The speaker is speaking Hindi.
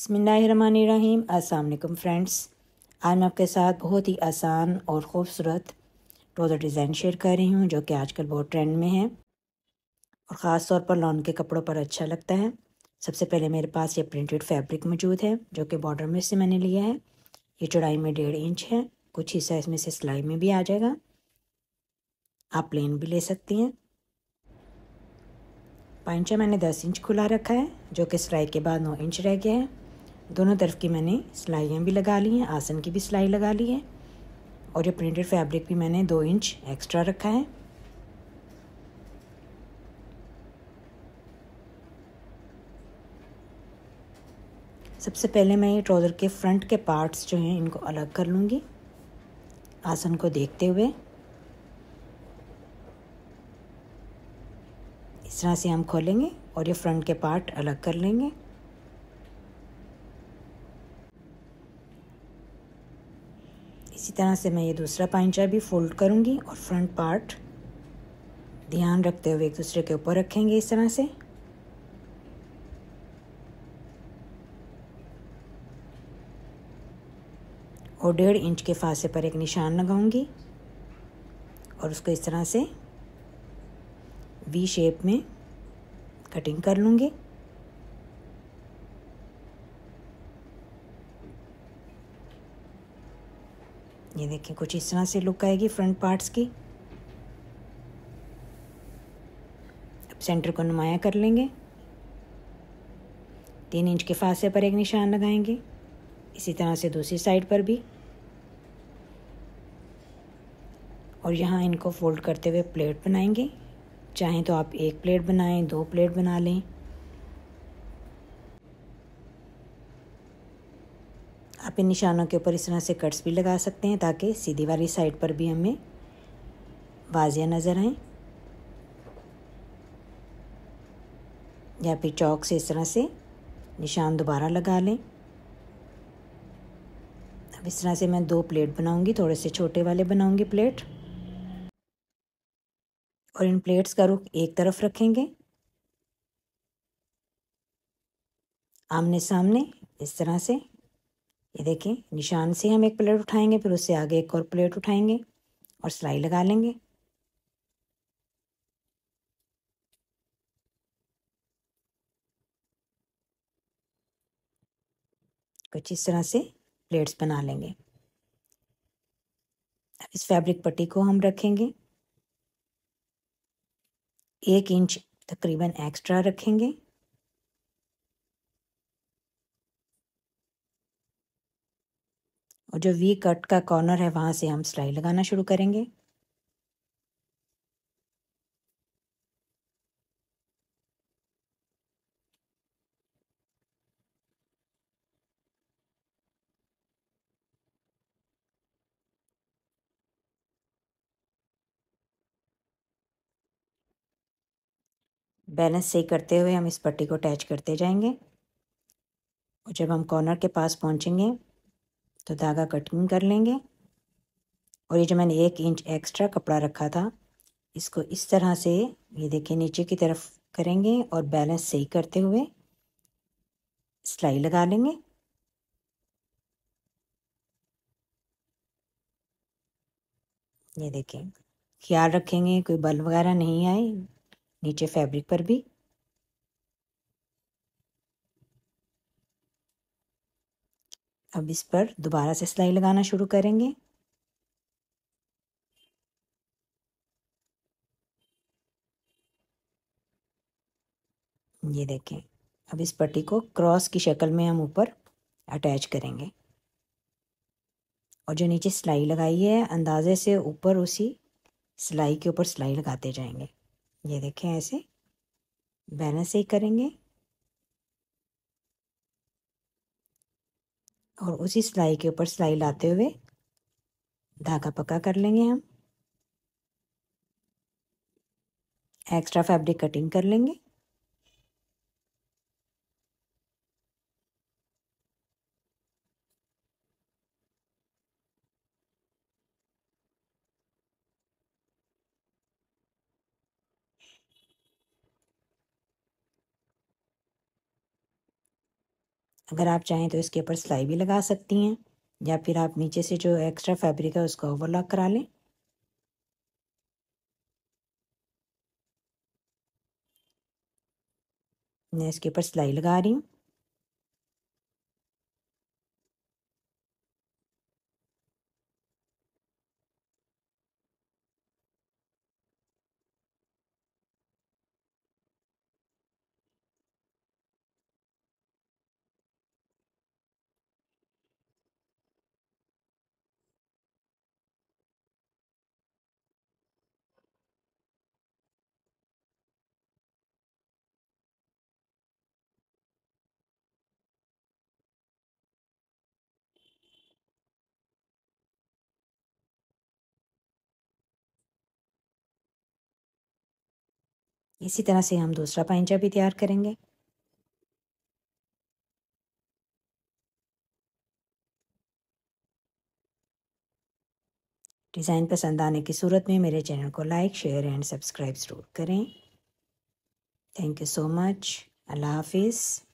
बसमीम असलकम फ्रेंड्स आज मैं आपके साथ बहुत ही आसान और ख़ूबसूरत ट्रोज़र डिज़ाइन शेयर कर रही हूँ जो कि आजकल बहुत ट्रेंड में है और ख़ास तौर पर लॉन के कपड़ों पर अच्छा लगता है सबसे पहले मेरे पास ये प्रिंटेड फैब्रिक मौजूद है जो कि बॉर्डर में से मैंने लिया है ये चौड़ाई में डेढ़ इंच है कुछ हिस्सा इसमें से सिलाई में भी आ जाएगा आप प्लेन भी ले सकती हैं पाइंचा मैंने दस इंच खुला रखा है जो कि सिलाई के बाद नौ इंच रह गया है दोनों तरफ की मैंने सिलाइयाँ भी लगा ली हैं आसन की भी सिलाई लगा ली है और ये प्रिंटेड फैब्रिक भी मैंने दो इंच एक्स्ट्रा रखा है सबसे पहले मैं ये ट्राउज़र के फ्रंट के पार्ट्स जो हैं इनको अलग कर लूँगी आसन को देखते हुए इस तरह से हम खोलेंगे और ये फ्रंट के पार्ट अलग कर लेंगे इसी तरह से मैं ये दूसरा पाइचा भी फोल्ड करूँगी और फ्रंट पार्ट ध्यान रखते हुए एक दूसरे के ऊपर रखेंगे इस तरह से और डेढ़ इंच के फासे पर एक निशान लगाऊंगी और उसको इस तरह से वी शेप में कटिंग कर लूँगी ये देखें कुछ इस तरह से लुक आएगी फ्रंट पार्ट्स की अब सेंटर को नुमाया कर लेंगे तीन इंच के फासले पर एक निशान लगाएंगे इसी तरह से दूसरी साइड पर भी और यहाँ इनको फोल्ड करते हुए प्लेट बनाएंगे चाहें तो आप एक प्लेट बनाएं दो प्लेट बना लें पे निशानों के ऊपर इस तरह से कट्स भी लगा सकते हैं ताकि सीधी वाली साइड पर भी हमें वाजिया नज़र आए या फिर चौक से इस तरह से निशान दोबारा लगा लें अब इस तरह से मैं दो प्लेट बनाऊंगी थोड़े से छोटे वाले बनाऊंगी प्लेट और इन प्लेट्स का रुख एक तरफ रखेंगे आमने सामने इस तरह से ये देखें निशान से हम एक प्लेट उठाएंगे फिर उससे आगे एक और प्लेट उठाएंगे और सिलाई लगा लेंगे कुछ इस तरह से प्लेट्स बना लेंगे अब इस फैब्रिक पट्टी को हम रखेंगे एक इंच तकरीबन एक्स्ट्रा रखेंगे और जो वी कट का कॉर्नर है वहाँ से हम सिलाई लगाना शुरू करेंगे बैलेंस सही करते हुए हम इस पट्टी को अटैच करते जाएंगे और जब हम कॉर्नर के पास पहुंचेंगे तो धागा कटिंग कर लेंगे और ये जो मैंने एक इंच एक्स्ट्रा कपड़ा रखा था इसको इस तरह से ये देखिए नीचे की तरफ करेंगे और बैलेंस सही करते हुए सिलाई लगा लेंगे ये देखें ख्याल रखेंगे कोई बल वगैरह नहीं आए नीचे फैब्रिक पर भी अब इस पर दोबारा से सिलाई लगाना शुरू करेंगे ये देखें अब इस पट्टी को क्रॉस की शक्ल में हम ऊपर अटैच करेंगे और जो नीचे सिलाई लगाई है अंदाजे से ऊपर उसी सिलाई के ऊपर सिलाई लगाते जाएंगे ये देखें ऐसे बैलेंस ही करेंगे और उसी सिलाई के ऊपर सिलाई लाते हुए धागा पक्का कर लेंगे हम एक्स्ट्रा फैब्रिक कटिंग कर लेंगे अगर आप चाहें तो इसके ऊपर सिलाई भी लगा सकती हैं या फिर आप नीचे से जो एक्स्ट्रा फैब्रिक है उसका ओवरलॉक करा लें मैं इसके ऊपर सिलाई लगा रही हूँ इसी तरह से हम दूसरा पाइंजा भी तैयार करेंगे डिज़ाइन पसंद आने की सूरत में मेरे चैनल को लाइक शेयर एंड सब्सक्राइब ज़रूर करें थैंक यू सो मच अल्लाह हाफिज़